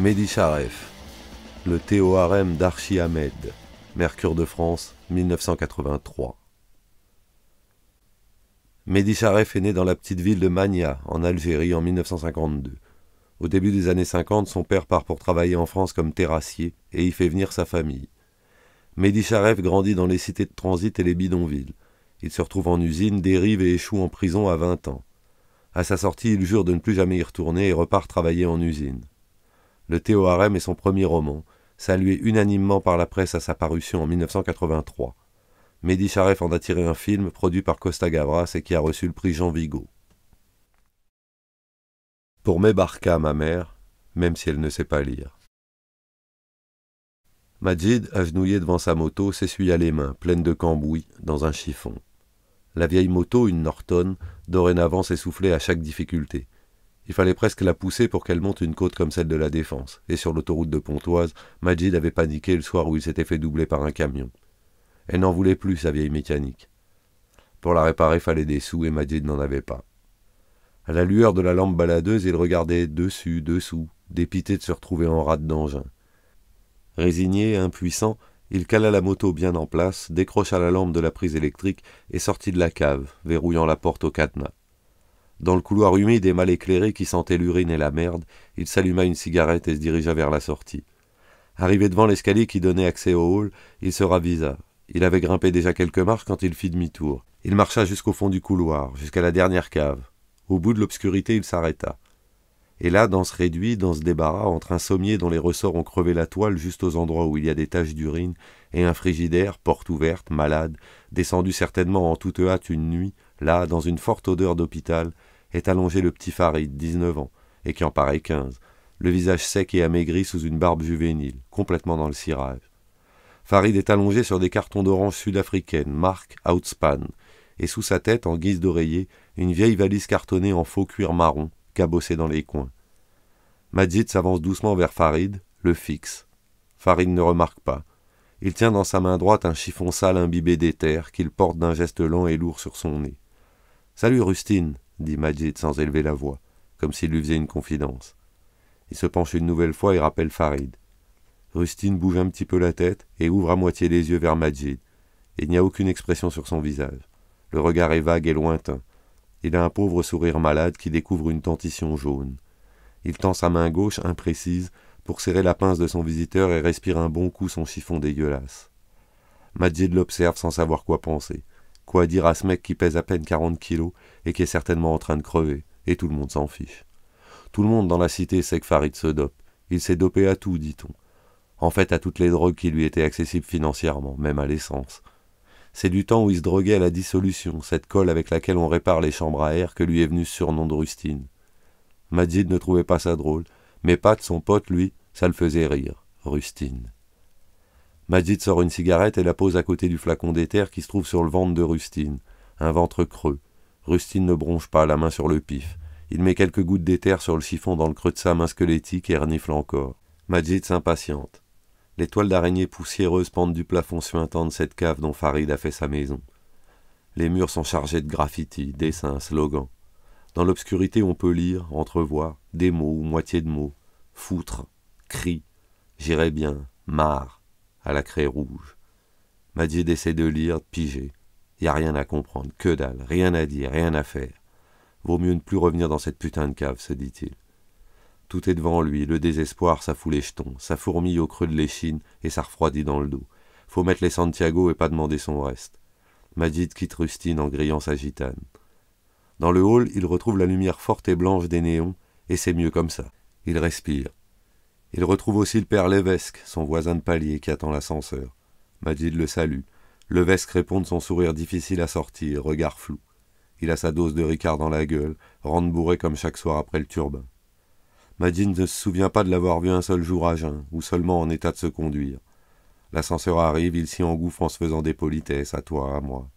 Mehdi Charef, le théorème d'Archi Ahmed, Mercure de France, 1983. Mehdi Charef est né dans la petite ville de Magna, en Algérie, en 1952. Au début des années 50, son père part pour travailler en France comme terrassier et y fait venir sa famille. Mehdi Charef grandit dans les cités de transit et les bidonvilles. Il se retrouve en usine, dérive et échoue en prison à 20 ans. À sa sortie, il jure de ne plus jamais y retourner et repart travailler en usine. Le théo-harem est son premier roman, salué unanimement par la presse à sa parution en 1983. Mehdi Sharef en a tiré un film produit par Costa Gavras et qui a reçu le prix Jean Vigo. Pour Mebarka, ma mère, même si elle ne sait pas lire. Majid, agenouillé devant sa moto, s'essuya les mains, pleines de cambouis, dans un chiffon. La vieille moto, une Norton, dorénavant s'essoufflait à chaque difficulté. Il fallait presque la pousser pour qu'elle monte une côte comme celle de la Défense, et sur l'autoroute de Pontoise, Majid avait paniqué le soir où il s'était fait doubler par un camion. Elle n'en voulait plus, sa vieille mécanique. Pour la réparer, fallait des sous, et Majid n'en avait pas. À la lueur de la lampe baladeuse, il regardait dessus, dessous, dépité de se retrouver en rade d'engin. Résigné, impuissant, il cala la moto bien en place, décrocha la lampe de la prise électrique et sortit de la cave, verrouillant la porte au cadenas. Dans le couloir humide et mal éclairé qui sentait l'urine et la merde, il s'alluma une cigarette et se dirigea vers la sortie. Arrivé devant l'escalier qui donnait accès au hall, il se ravisa. Il avait grimpé déjà quelques marches quand il fit demi-tour. Il marcha jusqu'au fond du couloir, jusqu'à la dernière cave. Au bout de l'obscurité, il s'arrêta. Et là, dans ce réduit, dans ce débarras, entre un sommier dont les ressorts ont crevé la toile juste aux endroits où il y a des taches d'urine, et un frigidaire, porte ouverte, malade, descendu certainement en toute hâte une nuit, là, dans une forte odeur d'hôpital, est allongé le petit Farid, 19 ans, et qui en paraît 15, le visage sec et amaigri sous une barbe juvénile, complètement dans le cirage. Farid est allongé sur des cartons d'orange sud africaine marque Outspan, et sous sa tête, en guise d'oreiller, une vieille valise cartonnée en faux cuir marron, cabossée dans les coins. Majid s'avance doucement vers Farid, le fixe. Farid ne remarque pas. Il tient dans sa main droite un chiffon sale imbibé d'éther qu'il porte d'un geste lent et lourd sur son nez. Salut Rustine, dit Majid sans élever la voix, comme s'il lui faisait une confidence. Il se penche une nouvelle fois et rappelle Farid. Rustine bouge un petit peu la tête et ouvre à moitié les yeux vers Majid. Il n'y a aucune expression sur son visage. Le regard est vague et lointain. Il a un pauvre sourire malade qui découvre une dentition jaune. Il tend sa main gauche imprécise pour serrer la pince de son visiteur et respire un bon coup son chiffon dégueulasse. Majid l'observe sans savoir quoi penser. Quoi dire à ce mec qui pèse à peine 40 kilos et qui est certainement en train de crever, et tout le monde s'en fiche. Tout le monde dans la cité sait que Farid se dope. Il s'est dopé à tout, dit-on. En fait, à toutes les drogues qui lui étaient accessibles financièrement, même à l'essence. C'est du temps où il se droguait à la dissolution, cette colle avec laquelle on répare les chambres à air que lui est venu ce surnom de rustine. Majid ne trouvait pas ça drôle, mais Pat, son pote, lui, ça le faisait rire, rustine. Majid sort une cigarette et la pose à côté du flacon d'éther qui se trouve sur le ventre de Rustine. Un ventre creux. Rustine ne bronche pas, la main sur le pif. Il met quelques gouttes d'éther sur le chiffon dans le creux de sa main squelettique et renifle encore. Majid s'impatiente. Les toiles d'araignée poussiéreuses pendent du plafond suintant de cette cave dont Farid a fait sa maison. Les murs sont chargés de graffitis, dessins, slogans. Dans l'obscurité, on peut lire, entrevoir, des mots ou moitié de mots. Foutre, cri, j'irai bien, marre à la craie rouge. Madid essaie de lire, de piger. Y a rien à comprendre, que dalle, rien à dire, rien à faire. Vaut mieux ne plus revenir dans cette putain de cave, se dit-il. Tout est devant lui, le désespoir, sa fout les sa ça fourmille au creux de l'échine et ça refroidit dans le dos. Faut mettre les Santiago et pas demander son reste. Madid quitte Rustine en grillant sa gitane. Dans le hall, il retrouve la lumière forte et blanche des néons, et c'est mieux comme ça. Il respire. Il retrouve aussi le père Levesque, son voisin de palier qui attend l'ascenseur. Majid le salue. Levesque répond de son sourire difficile à sortir, regard flou. Il a sa dose de Ricard dans la gueule, rende bourré comme chaque soir après le turbin. Majid ne se souvient pas de l'avoir vu un seul jour à jeun, ou seulement en état de se conduire. L'ascenseur arrive, il s'y engouffre en se faisant des politesses, à toi, à moi.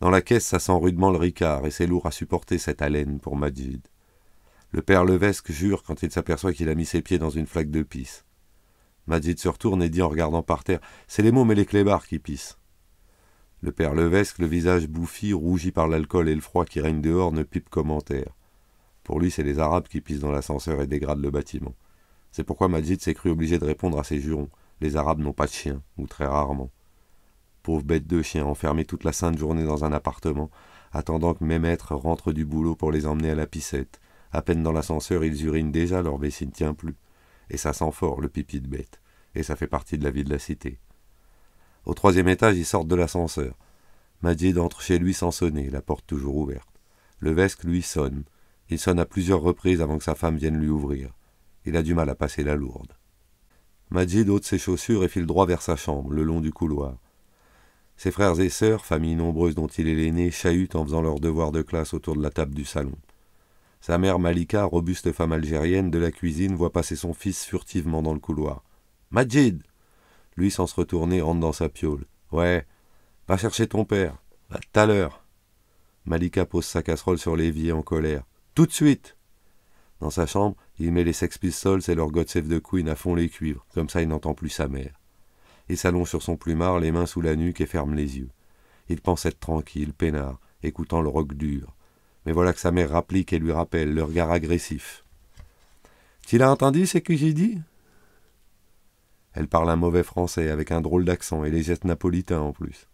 Dans la caisse, ça sent rudement le Ricard, et c'est lourd à supporter cette haleine pour Majid. Le père Levesque jure quand il s'aperçoit qu'il a mis ses pieds dans une flaque de pisse. Majid se retourne et dit en regardant par terre C'est les mômes et les clébards qui pissent. Le père Levesque, le visage bouffi, rougi par l'alcool et le froid qui règne dehors, ne pipe commentaire. Pour lui, c'est les Arabes qui pissent dans l'ascenseur et dégradent le bâtiment. C'est pourquoi Majid s'est cru obligé de répondre à ses jurons Les Arabes n'ont pas de chien, ou très rarement. Pauvre bête de chiens enfermée toute la sainte journée dans un appartement, attendant que mes maîtres rentrent du boulot pour les emmener à la pissette, à peine dans l'ascenseur, ils urinent déjà, leur vessie ne tient plus. Et ça sent fort, le pipi de bête. Et ça fait partie de la vie de la cité. Au troisième étage, ils sortent de l'ascenseur. Majid entre chez lui sans sonner, la porte toujours ouverte. Le Vesque, lui, sonne. Il sonne à plusieurs reprises avant que sa femme vienne lui ouvrir. Il a du mal à passer la lourde. Majid ôte ses chaussures et file droit vers sa chambre, le long du couloir. Ses frères et sœurs, famille nombreuse dont il est l'aîné, chahutent en faisant leurs devoirs de classe autour de la table du salon. Sa mère Malika, robuste femme algérienne de la cuisine, voit passer son fils furtivement dans le couloir. Majid Lui, sans se retourner, rentre dans sa piole. Ouais, va chercher ton père. Va tout à l'heure. Malika pose sa casserole sur l'évier en colère. Tout de suite Dans sa chambre, il met les Sex Pistols et leur God de the à fond les cuivres, comme ça il n'entend plus sa mère. Il s'allonge sur son plumard, les mains sous la nuque et ferme les yeux. Il pense être tranquille, peinard, écoutant le rock dur mais voilà que sa mère rapplique et lui rappelle le regard agressif. Tu l'as entendu, ce que j'ai dit Elle parle un mauvais français avec un drôle d'accent et les gestes napolitains en plus.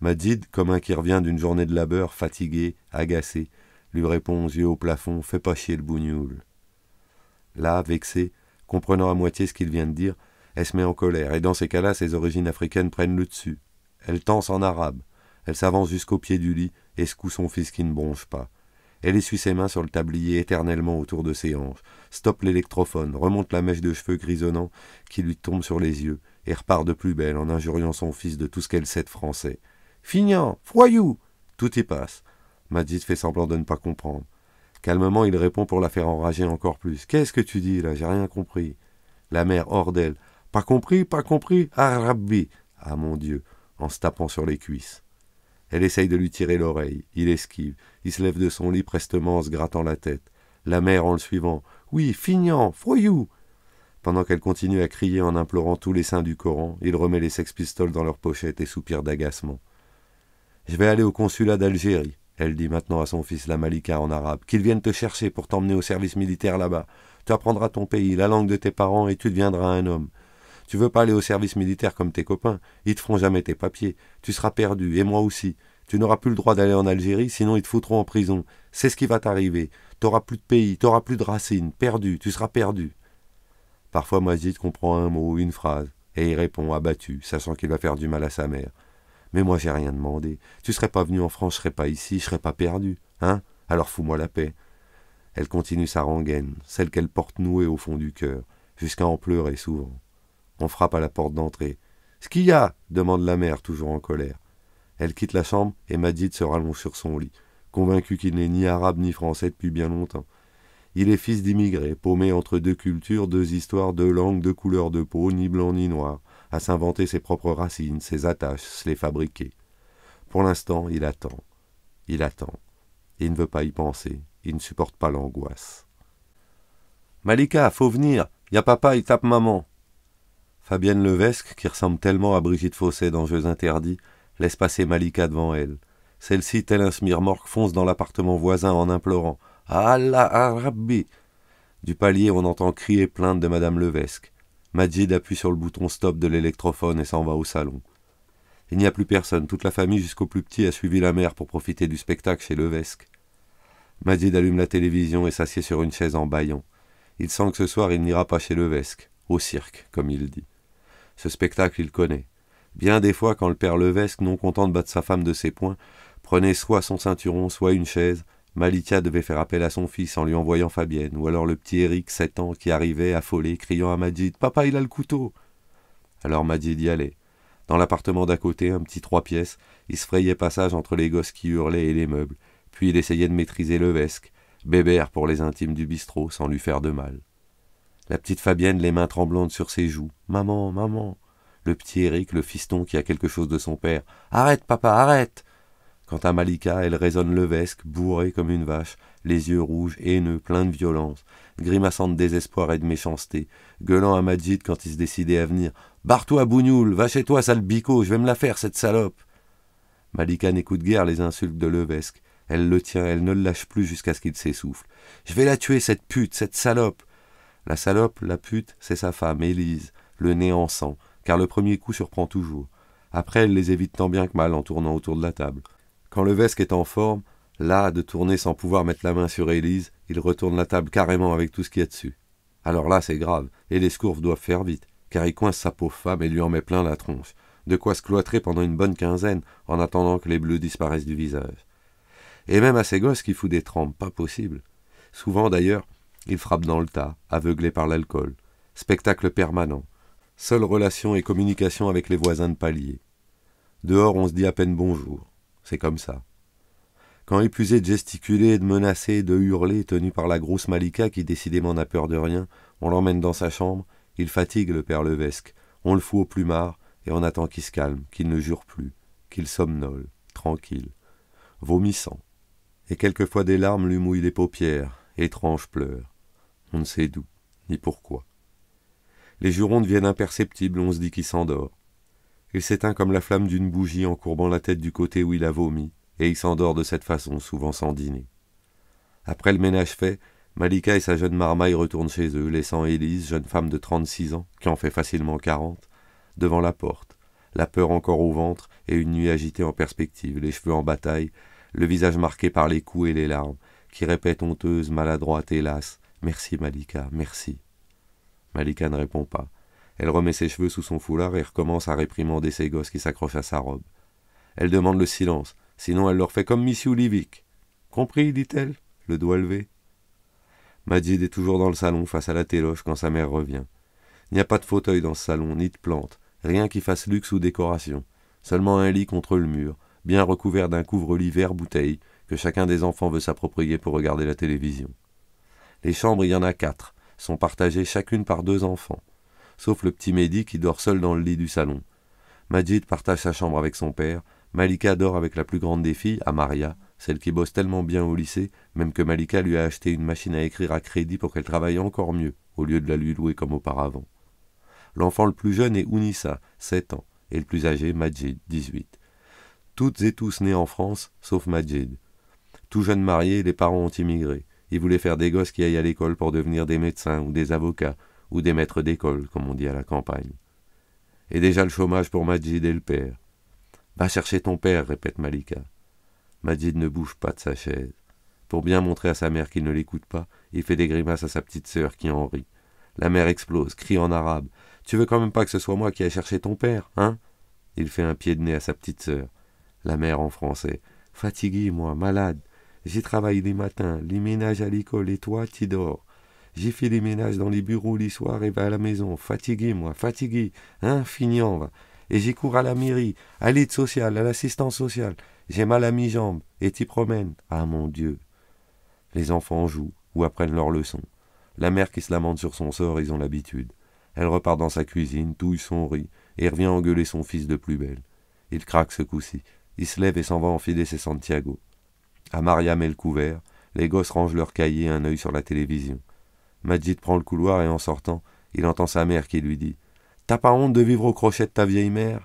Madid, comme un qui revient d'une journée de labeur, fatigué, agacé, lui répond aux yeux au plafond Fais pas chier le bougnoul. Là, vexée, comprenant à moitié ce qu'il vient de dire, elle se met en colère, et dans ces cas-là, ses origines africaines prennent le dessus. Elle tense en arabe, elle s'avance jusqu'au pied du lit et secoue son fils qui ne bronche pas. Elle essuie ses mains sur le tablier éternellement autour de ses hanches, stoppe l'électrophone, remonte la mèche de cheveux grisonnants qui lui tombe sur les yeux, et repart de plus belle en injuriant son fils de tout ce qu'elle sait de français. Fini, foyou Tout y passe. Madid fait semblant de ne pas comprendre. Calmement, il répond pour la faire enrager encore plus. Qu'est-ce que tu dis là J'ai rien compris. La mère hors d'elle. Pas compris, pas compris. Arabi. Ah, ah mon Dieu, en se tapant sur les cuisses. Elle essaye de lui tirer l'oreille. Il esquive. Il se lève de son lit prestement en se grattant la tête. La mère en le suivant. Oui, fignan, froyou Pendant qu'elle continue à crier en implorant tous les saints du Coran, il remet les sex-pistoles dans leur pochettes et soupire d'agacement. Je vais aller au consulat d'Algérie, elle dit maintenant à son fils la Malika en arabe, qu'ils viennent te chercher pour t'emmener au service militaire là-bas. Tu apprendras ton pays, la langue de tes parents et tu deviendras un homme. Tu veux pas aller au service militaire comme tes copains, ils te feront jamais tes papiers, tu seras perdu, et moi aussi. Tu n'auras plus le droit d'aller en Algérie, sinon ils te foutront en prison. C'est ce qui va t'arriver. T'auras plus de pays, t'auras plus de racines, perdu, tu seras perdu. Parfois Moazid comprend un mot, une phrase, et il répond abattu, sachant qu'il va faire du mal à sa mère. Mais moi j'ai rien demandé. Tu serais pas venu en France, je serais pas ici, je serais pas perdu, hein Alors fous-moi la paix. Elle continue sa rengaine, celle qu'elle porte nouée au fond du cœur, jusqu'à en pleurer souvent. On frappe à la porte d'entrée. Ce qu'il y a demande la mère, toujours en colère. Elle quitte la chambre et Madid se rallonge sur son lit, convaincu qu'il n'est ni arabe ni français depuis bien longtemps. Il est fils d'immigrés, paumé entre deux cultures, deux histoires, deux langues, deux couleurs de peau, ni blanc ni noir, à s'inventer ses propres racines, ses attaches, se les fabriquer. Pour l'instant, il attend. Il attend. Il ne veut pas y penser. Il ne supporte pas l'angoisse. Malika, faut venir. Y a papa, il tape maman. Fabienne Levesque, qui ressemble tellement à Brigitte Fosset dans Jeux interdits, laisse passer Malika devant elle. Celle-ci, tel un smirmorque, fonce dans l'appartement voisin en implorant Allah Arabi !» Du palier, on entend crier plainte de Madame Levesque. Majid appuie sur le bouton stop de l'électrophone et s'en va au salon. Il n'y a plus personne. Toute la famille, jusqu'au plus petit, a suivi la mère pour profiter du spectacle chez Levesque. Majid allume la télévision et s'assied sur une chaise en baillant. Il sent que ce soir, il n'ira pas chez Levesque, au cirque, comme il dit. Ce spectacle, il connaît. Bien des fois, quand le père Levesque, non content de battre sa femme de ses poings, prenait soit son ceinturon, soit une chaise, Malika devait faire appel à son fils en lui envoyant Fabienne, ou alors le petit Éric, sept ans, qui arrivait, affolé, criant à Madjid Papa, il a le couteau Alors Madjid y allait. Dans l'appartement d'à côté, un petit trois pièces, il se frayait passage entre les gosses qui hurlaient et les meubles, puis il essayait de maîtriser Levesque, bébert pour les intimes du bistrot, sans lui faire de mal. La petite Fabienne, les mains tremblantes sur ses joues. Maman, maman. Le petit Éric, le fiston qui a quelque chose de son père. Arrête, papa, arrête. Quant à Malika, elle résonne levesque, bourrée comme une vache, les yeux rouges, haineux, pleins de violence, grimaçant de désespoir et de méchanceté, gueulant à Majid quand il se décidait à venir. Barre-toi, Bougnoul, va chez toi, sale bico, je vais me la faire, cette salope. Malika n'écoute guère les insultes de Levesque. Elle le tient, elle ne le lâche plus jusqu'à ce qu'il s'essouffle. Je vais la tuer, cette pute, cette salope. La salope, la pute, c'est sa femme, Élise, le nez en sang, car le premier coup surprend toujours. Après, elle les évite tant bien que mal en tournant autour de la table. Quand le vesque est en forme, là, de tourner sans pouvoir mettre la main sur Élise, il retourne la table carrément avec tout ce qu'il y a dessus. Alors là, c'est grave, et les scourves doivent faire vite, car il coince sa pauvre femme et lui en met plein la tronche. De quoi se cloîtrer pendant une bonne quinzaine, en attendant que les bleus disparaissent du visage. Et même à ces gosses qui fout des trempes, pas possible. Souvent d'ailleurs, il frappe dans le tas, aveuglé par l'alcool. Spectacle permanent. Seule relation et communication avec les voisins de palier. Dehors, on se dit à peine bonjour. C'est comme ça. Quand épuisé de gesticuler, de menacer, de hurler, tenu par la grosse Malika qui décidément n'a peur de rien, on l'emmène dans sa chambre, il fatigue le père Levesque, on le fout au plumard et on attend qu'il se calme, qu'il ne jure plus, qu'il somnole, tranquille, vomissant. Et quelquefois des larmes lui mouillent les paupières, étranges pleurs on ne sait d'où, ni pourquoi. Les jurons deviennent imperceptibles, on se dit qu'il s'endort. Il s'éteint comme la flamme d'une bougie en courbant la tête du côté où il a vomi, et il s'endort de cette façon, souvent sans dîner. Après le ménage fait, Malika et sa jeune marmaille retournent chez eux, laissant Élise, jeune femme de trente-six ans, qui en fait facilement quarante, devant la porte, la peur encore au ventre et une nuit agitée en perspective, les cheveux en bataille, le visage marqué par les coups et les larmes, qui répètent honteuse, maladroite, hélas, Merci, Malika, merci. Malika ne répond pas. Elle remet ses cheveux sous son foulard et recommence à réprimander ses gosses qui s'accrochent à sa robe. Elle demande le silence, sinon elle leur fait comme Missyou Livic. Compris, dit-elle, le doigt levé. Majid est toujours dans le salon face à la téloche quand sa mère revient. Il n'y a pas de fauteuil dans ce salon, ni de plantes, rien qui fasse luxe ou décoration. Seulement un lit contre le mur, bien recouvert d'un couvre-lit vert bouteille, que chacun des enfants veut s'approprier pour regarder la télévision. Les chambres, il y en a quatre, sont partagées chacune par deux enfants, sauf le petit Mehdi qui dort seul dans le lit du salon. Majid partage sa chambre avec son père, Malika dort avec la plus grande des filles, Amaria, celle qui bosse tellement bien au lycée, même que Malika lui a acheté une machine à écrire à crédit pour qu'elle travaille encore mieux, au lieu de la lui louer comme auparavant. L'enfant le plus jeune est Unissa, 7 ans, et le plus âgé, Majid, 18. Toutes et tous nés en France, sauf Majid. Tout jeune marié, les parents ont immigré. Il voulait faire des gosses qui aillent à l'école pour devenir des médecins ou des avocats ou des maîtres d'école, comme on dit à la campagne. Et déjà le chômage pour Madjid et le père. Va chercher ton père, répète Malika. Madjid ne bouge pas de sa chaise. Pour bien montrer à sa mère qu'il ne l'écoute pas, il fait des grimaces à sa petite sœur qui en rit. La mère explose, crie en arabe. Tu veux quand même pas que ce soit moi qui aille chercher ton père, hein Il fait un pied de nez à sa petite sœur. La mère en français. Fatigué, moi, malade. J'y travaille les matins, les ménages à l'école et toi, t'y dors. J'ai fait les ménages dans les bureaux les soirs et va à la maison, fatigué, moi, fatigué, hein, Et j'y cours à la mairie, à l'aide sociale, à l'assistance sociale. J'ai mal à mi-jambe et t'y promènes. Ah mon Dieu Les enfants jouent ou apprennent leurs leçons. La mère qui se lamente sur son sort, ils ont l'habitude. Elle repart dans sa cuisine, touille son riz et revient engueuler son fils de plus belle. Il craque ce coup-ci. Il se lève et s'en va enfiler ses Santiago. À Mariam le couvert, les gosses rangent leurs cahiers, un œil sur la télévision. Majid prend le couloir et en sortant, il entend sa mère qui lui dit T'as pas honte de vivre au crochet de ta vieille mère